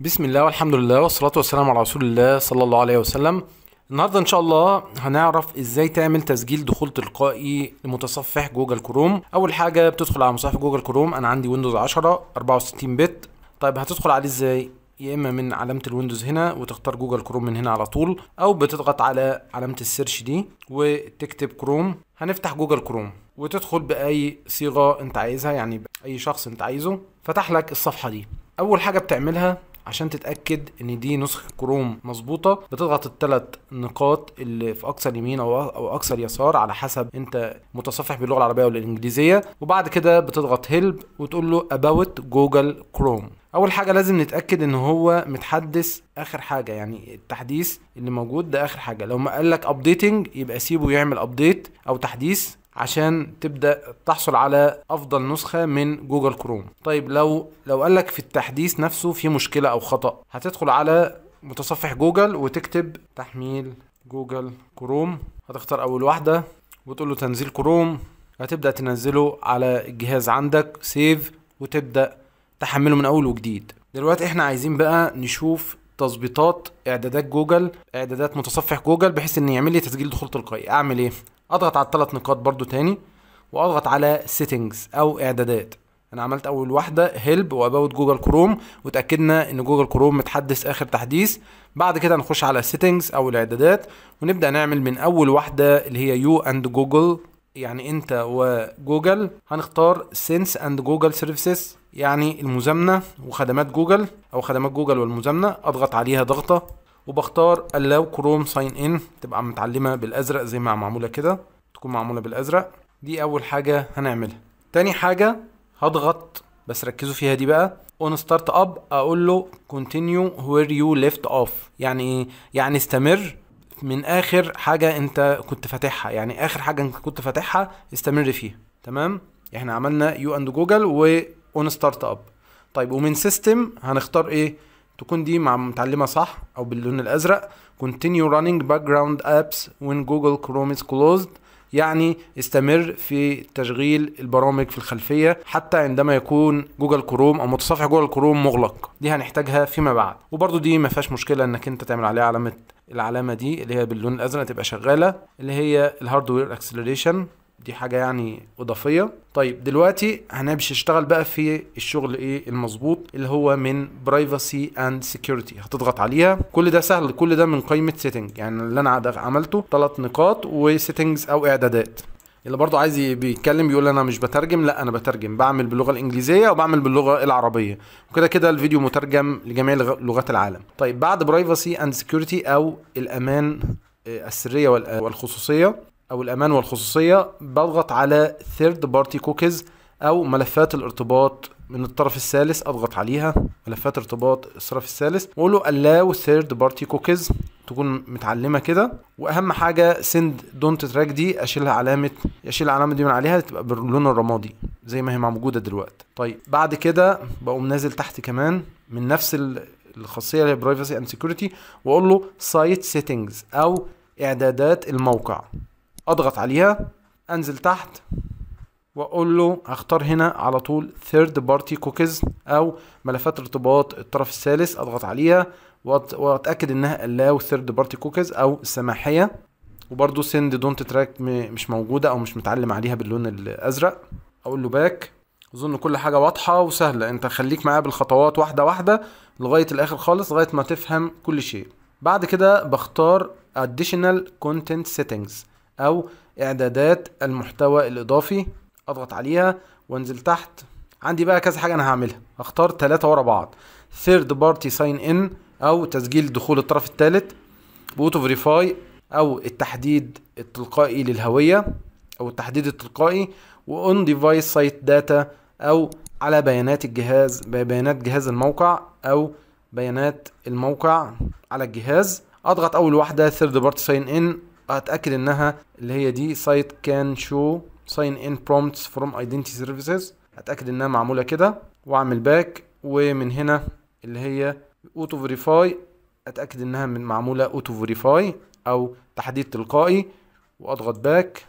بسم الله والحمد لله والصلاة والسلام على رسول الله صلى الله عليه وسلم النهاردة إن شاء الله هنعرف إزاي تعمل تسجيل دخول تلقائي لمتصفح جوجل كروم أول حاجة بتدخل على متصفح جوجل كروم أنا عندي ويندوز 10 64 بت طيب هتدخل عليه إزاي يا اما من علامه الويندوز هنا وتختار جوجل كروم من هنا على طول او بتضغط على علامه السيرش دي وتكتب كروم هنفتح جوجل كروم وتدخل باي صيغه انت عايزها يعني باي شخص انت عايزه فتح لك الصفحه دي اول حاجه بتعملها عشان تتاكد ان دي نسخه كروم مظبوطه بتضغط الثلاث نقاط اللي في اقصى اليمين او او اقصى اليسار على حسب انت متصفح باللغه العربيه ولا الانجليزيه وبعد كده بتضغط هيلب وتقول له اباوت جوجل كروم اول حاجه لازم نتاكد ان هو متحدث اخر حاجه يعني التحديث اللي موجود ده اخر حاجه لو ما قال لك ابديتنج يبقى سيبه يعمل ابديت او تحديث عشان تبدا تحصل على افضل نسخه من جوجل كروم طيب لو لو قال لك في التحديث نفسه في مشكله او خطا هتدخل على متصفح جوجل وتكتب تحميل جوجل كروم هتختار اول واحده وتقول له تنزيل كروم هتبدا تنزله على الجهاز عندك سيف وتبدا تحمله من اول وجديد دلوقتي احنا عايزين بقى نشوف تظبيطات اعدادات جوجل اعدادات متصفح جوجل بحيث ان يعمل لي تسجيل دخول تلقائي اعمل ايه اضغط على الثلاث نقاط برضو تاني واضغط على سيتنجز او اعدادات انا عملت اول واحده هيلب واباوت جوجل كروم وتاكدنا ان جوجل كروم متحدث اخر تحديث بعد كده نخش على سيتنجز او الاعدادات ونبدا نعمل من اول واحده اللي هي يو اند جوجل يعني انت وجوجل هنختار سينس اند جوجل سيرفيسز يعني المزامنه وخدمات جوجل او خدمات جوجل والمزامنه اضغط عليها ضغطه وبختار allow chrome ساين in تبقى متعلمة بالازرق زي ما معمولة كده تكون معمولة بالازرق دي اول حاجة هنعملها تاني حاجة هضغط بس ركزوا فيها دي بقى اون ستارت اب اقول له كونتينيو وير يو ليفت اوف يعني ايه يعني استمر من اخر حاجة انت كنت فاتحها يعني اخر حاجة انت كنت فاتحها استمر فيها تمام احنا عملنا يو اند جوجل و اون ستارت اب طيب ومن سيستم هنختار ايه تكون دي مع متعلمة صح أو باللون الأزرق continue running background apps when Google Chrome is closed يعني استمر في تشغيل البرامج في الخلفية حتى عندما يكون جوجل كروم أو متصفح جوجل كروم مغلق دي هنحتاجها فيما بعد وبرضو دي ما فيهاش مشكلة إنك أنت تعمل عليها علامة العلامة دي اللي هي باللون الأزرق تبقى شغالة اللي هي الهاردوير اكسلريشن دي حاجه يعني اضافيه طيب دلوقتي نشتغل بقى في الشغل ايه المظبوط اللي هو من برايفسي اند سكيورتي هتضغط عليها كل ده سهل كل ده من قائمه سيتنج يعني اللي انا عملته ثلاث نقاط وسيتنجز او اعدادات اللي برضه عايز بيتكلم بيقول انا مش بترجم لا انا بترجم بعمل باللغه الانجليزيه وبعمل باللغه العربيه وكده كده الفيديو مترجم لجميع لغات العالم طيب بعد برايفسي اند سكيورتي او الامان آه، السريه والخصوصيه او الامان والخصوصيه بضغط على ثيرد بارتي كوكيز او ملفات الارتباط من الطرف الثالث اضغط عليها ملفات ارتباط الطرف الثالث واقول له allow third party cookies تكون متعلمه كده واهم حاجه سند دونت تراك دي اشيلها علامه اشيل العلامه دي من عليها تبقى باللون الرمادي زي ما هي موجوده دلوقتي طيب بعد كده بقوم نازل تحت كمان من نفس الخاصيه اللي هي privacy and security واقول له site settings او اعدادات الموقع اضغط عليها انزل تحت واقول له هختار هنا على طول ثيرد بارتي كوكيز او ملفات ارتباط الطرف الثالث اضغط عليها واتاكد انها اللاو ثيرد بارتي كوكيز او السماحيه وبرده سند دونت تراك مش موجوده او مش متعلم عليها باللون الازرق اقول له باك اظن كل حاجه واضحه وسهله انت خليك معايا بالخطوات واحده واحده لغايه الاخر خالص لغايه ما تفهم كل شيء بعد كده بختار additional content settings او اعدادات المحتوى الاضافي اضغط عليها وانزل تحت عندي بقى كذا حاجه انا هعملها هختار ثلاثه ورا بعض ثيرد بارتي ساين ان او تسجيل دخول الطرف الثالث بوت اوف او التحديد التلقائي للهويه او التحديد التلقائي وان ديفايس سايت داتا او على بيانات الجهاز بيانات جهاز الموقع او بيانات الموقع على الجهاز اضغط اول واحده ثيرد بارتي ساين ان اتاكد انها اللي هي دي سايت كان شو ساين ان برومبتس فروم ايدنتي سيرفيسز اتاكد انها معموله كده واعمل باك ومن هنا اللي هي اوتو فيريفاي اتاكد انها من معموله اوتو فيريفاي او تحديد تلقائي واضغط باك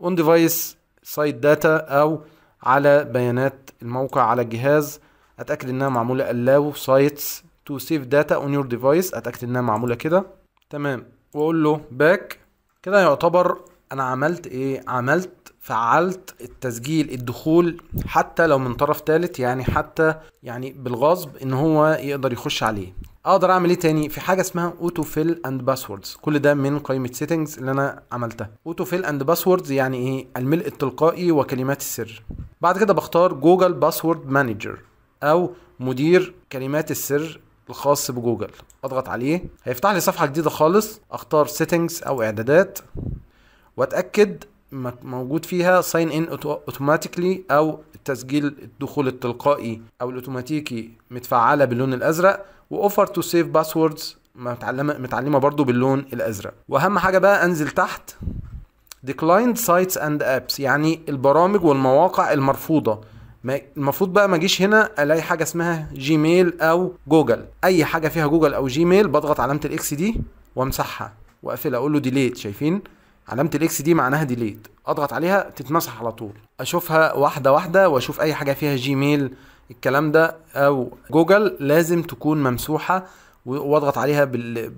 اون ديفايس سايت داتا او على بيانات الموقع على الجهاز اتاكد انها معموله allow sites to save data on your device اتاكد انها معموله كده تمام واقول له باك كده يعتبر انا عملت ايه عملت فعلت التسجيل الدخول حتى لو من طرف ثالث يعني حتى يعني بالغصب ان هو يقدر يخش عليه اقدر اعمل ايه تاني في حاجه اسمها اوتو فيل اند باسوردز كل ده من قائمه سيتنجز اللي انا عملتها اوتو فيل اند باسوردز يعني ايه الملء التلقائي وكلمات السر بعد كده بختار جوجل باسورد مانجر او مدير كلمات السر الخاص بجوجل اضغط عليه هيفتح لي صفحه جديده خالص اختار سيتنجز او اعدادات واتاكد موجود فيها ساين ان اوتوماتيكلي او التسجيل الدخول التلقائي او الاوتوماتيكي متفعله باللون الازرق واوفر تو سيف باسوردز متعلمه متعلمه برضو باللون الازرق واهم حاجه بقى انزل تحت ديكلايند سايتس اند ابس يعني البرامج والمواقع المرفوضه المفروض بقى ما اجيش هنا الاقي حاجه اسمها جيميل او جوجل اي حاجه فيها جوجل او جيميل بضغط علامه الاكس دي وامسحها واقفلها اقول له ديليت شايفين علامه الاكس دي معناها ديليت اضغط عليها تتمسح على طول اشوفها واحده واحده واشوف اي حاجه فيها جيميل الكلام ده او جوجل لازم تكون ممسوحه واضغط عليها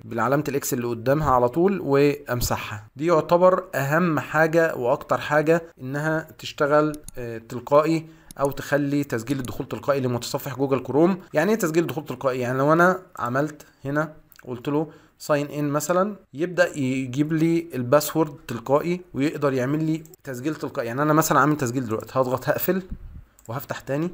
بالعلامه الاكس اللي قدامها على طول وامسحها دي يعتبر اهم حاجه واكتر حاجه انها تشتغل آه، تلقائي او تخلي تسجيل الدخول تلقائي لمتصفح جوجل كروم يعني ايه تسجيل دخول تلقائي يعني لو انا عملت هنا قلت له ساين ان مثلا يبدا يجيب لي الباسورد تلقائي ويقدر يعمل لي تسجيل تلقائي يعني انا مثلا عامل تسجيل دلوقتي هضغط هقفل وهفتح تاني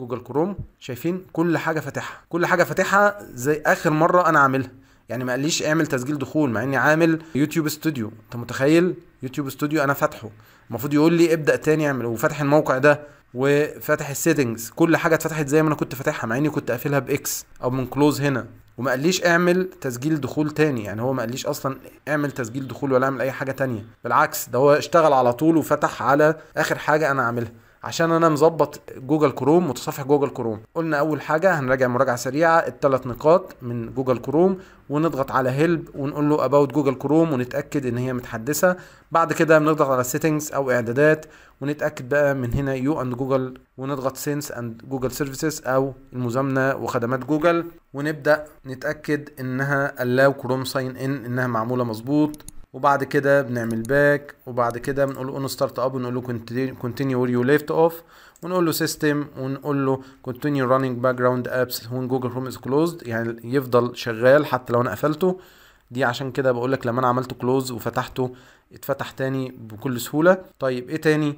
جوجل كروم شايفين كل حاجه فاتحها كل حاجه فاتحها زي اخر مره انا عاملها يعني ما قاليش اعمل تسجيل دخول مع اني عامل يوتيوب استوديو انت متخيل يوتيوب استوديو انا فاتحه المفروض يقول لي ابدا تاني اعمل وفاتح الموقع ده وفاتح السيتنجز كل حاجه اتفتحت زي ما انا كنت فاتحها مع اني كنت قافلها باكس او من كلوز هنا وما قاليش اعمل تسجيل دخول تاني يعني هو ما قاليش اصلا اعمل تسجيل دخول ولا اعمل اي حاجه تانية بالعكس ده هو اشتغل على طول وفتح على اخر حاجه انا عاملها عشان انا مظبط جوجل كروم متصفح جوجل كروم قلنا اول حاجه هنراجع مراجعه سريعه الثلاث نقاط من جوجل كروم ونضغط على هيلب ونقول له اباوت جوجل كروم ونتاكد ان هي متحدثه بعد كده بنضغط على سيتنجز او اعدادات ونتاكد بقى من هنا يو اند جوجل ونضغط سينس اند جوجل سيرفيسز او المزامنه وخدمات جوجل ونبدا نتاكد انها اللاو كروم ساين ان انها معموله مظبوط وبعد كده بنعمل باك وبعد كده بنقول له اون ستارت اب ونقول له كونتينيو وير يو ليفت اوف ونقول له سيستم ونقول له كونتينيو راننج باك جراوند ابس وين جوجل كروم از كلوزد يعني يفضل شغال حتى لو انا قفلته دي عشان كده بقول لك لما انا عملته كلوز وفتحته اتفتح تاني بكل سهوله طيب ايه تاني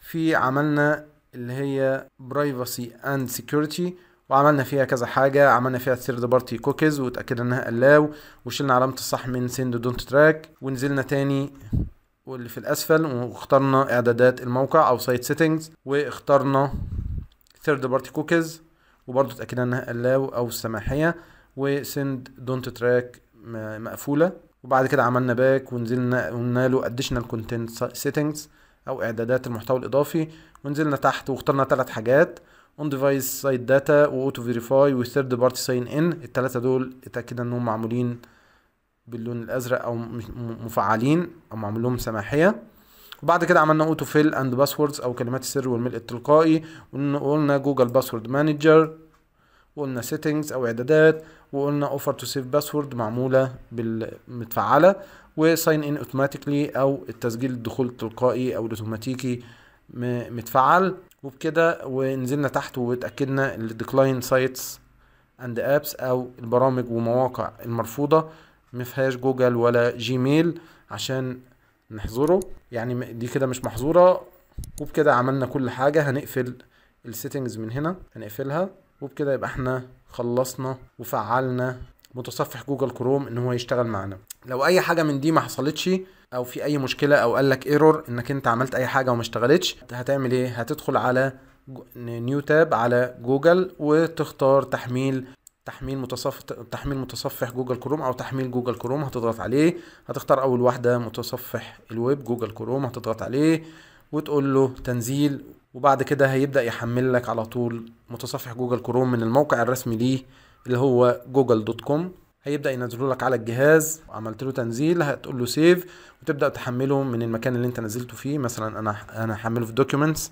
في عملنا اللي هي برايفسي اند سكيورتي وعملنا فيها كذا حاجة عملنا فيها الثيرد بارتي كوكيز واتأكدنا انها الاو وشلنا علامة الصح من سند دونت تراك ونزلنا تاني واللي في الاسفل واخترنا اعدادات الموقع او سايت سيتنجز واخترنا ثيرد بارتي كوكيز وبرضه اتأكدنا انها الاو او السماحية وسند دونت تراك مقفولة وبعد كده عملنا باك ونزلنا قلنا له اديشنال كونتنت سيتنجز او اعدادات المحتوى الاضافي ونزلنا تحت واخترنا ثلاث حاجات اون ديفايس سايد داتا واوتو فيريفاي وثيرد بارتي ساين ان الثلاثه دول اتاكد انهم معمولين باللون الازرق او مفعلين او معمول لهم سماحيه بعد كده عملنا اوتو فيل اند باسوردز او كلمات السر والملء التلقائي وقلنا جوجل باسورد مانجر وقلنا سيتنجز او اعدادات وقلنا اوفر تو سيف باسورد معموله بالمتفعله وساين ان اوتوماتيكلي او التسجيل الدخول التلقائي او الاوتوماتيكي متفعل وبكده ونزلنا تحت واتاكدنا الديكلاين سايتس اند ابس او البرامج ومواقع المرفوضه ما فيهاش جوجل ولا جيميل عشان نحظره يعني دي كده مش محظوره وبكده عملنا كل حاجه هنقفل السيتنجز من هنا هنقفلها وبكده يبقى احنا خلصنا وفعلنا متصفح جوجل كروم ان هو يشتغل معانا لو اي حاجه من دي ما حصلتش او في اي مشكله او قال لك ايرور انك انت عملت اي حاجه وما اشتغلتش هتعمل ايه هتدخل على نيو تاب على جوجل وتختار تحميل تحميل متصفح تحميل متصفح جوجل كروم او تحميل جوجل كروم هتضغط عليه هتختار اول واحده متصفح الويب جوجل كروم هتضغط عليه وتقول له تنزيل وبعد كده هيبدا يحمل لك على طول متصفح جوجل كروم من الموقع الرسمي ليه اللي هو جوجل دوت كوم هيبدا ينزله لك على الجهاز عملت له تنزيل هتقول له سيف وتبدا تحمله من المكان اللي انت نزلته فيه مثلا انا انا هحمله في دوكيومنتس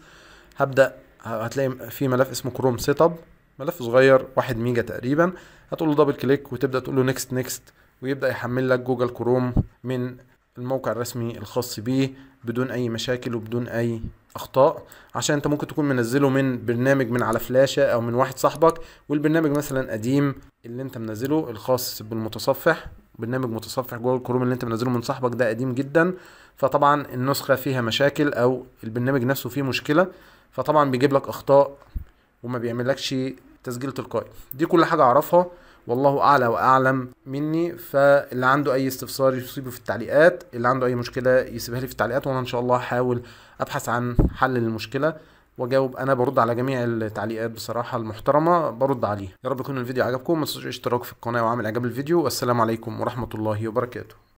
هبدا هتلاقي في ملف اسمه كروم سيت اب ملف صغير 1 ميجا تقريبا هتقول له دبل كليك وتبدا تقول له نيكست نيكست ويبدا يحمل لك جوجل كروم من الموقع الرسمي الخاص بيه بدون اي مشاكل وبدون اي اخطاء عشان انت ممكن تكون منزله من برنامج من على فلاشه او من واحد صاحبك والبرنامج مثلا قديم اللي انت منزله الخاص بالمتصفح برنامج متصفح جوجل كروم اللي انت منزله من صاحبك ده قديم جدا فطبعا النسخه فيها مشاكل او البرنامج نفسه فيه مشكله فطبعا بيجيب لك اخطاء وما بيعملكش تسجيل تلقائي دي كل حاجه اعرفها والله اعلى واعلم مني فاللي عنده اي استفسار يصيبه في التعليقات اللي عنده اي مشكله يسيبها لي في التعليقات وانا ان شاء الله هحاول ابحث عن حل للمشكله واجاوب انا برد على جميع التعليقات بصراحه المحترمه برد عليها يا رب يكون الفيديو عجبكم ما تنسوش الاشتراك في القناه وعمل اعجاب الفيديو والسلام عليكم ورحمه الله وبركاته